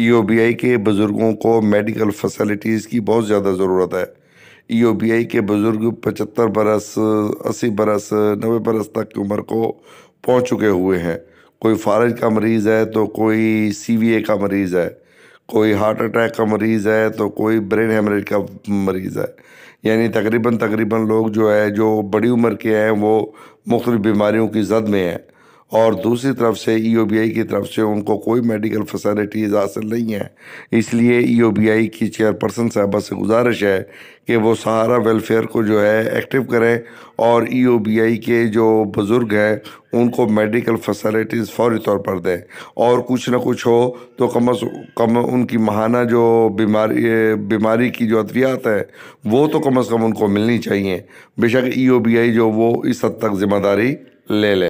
ई e के बुज़ुर्गों को मेडिकल फैसिलिटीज़ की बहुत ज़्यादा ज़रूरत है ई e के बुज़ुर्ग पचहत्तर बरस अस्सी बरस नबे बरस तक की उम्र को पहुँच चुके हुए हैं कोई फ़ारज का मरीज़ है तो कोई सी का मरीज़ है कोई हार्ट अटैक का मरीज़ है तो कोई ब्रेन हेमरेज का मरीज़ है यानी तकरीबन तकरीबन लोग जो है जो बड़ी उम्र के हैं वो मुख्तु बीमारियों की जद में हैं और दूसरी तरफ से ई e की तरफ से उनको कोई मेडिकल फैसिलिटीज़ हासिल नहीं है इसलिए ई e की चेयरपर्सन साहबा से गुजारिश है कि वो सहारा वेलफेयर को जो है एक्टिव करें और ई e के जो बुज़ुर्ग हैं उनको मेडिकल फैसिलिटीज़ फौरी तौर पर दें और कुछ ना कुछ हो तो कम अज कम उनकी महाना जो बीमारी बीमारी की जो अद्वियात है वो तो कम अज़ कम उनको मिलनी चाहिए बेशक ई जो वो इस हद तक ज़िम्मेदारी ले लें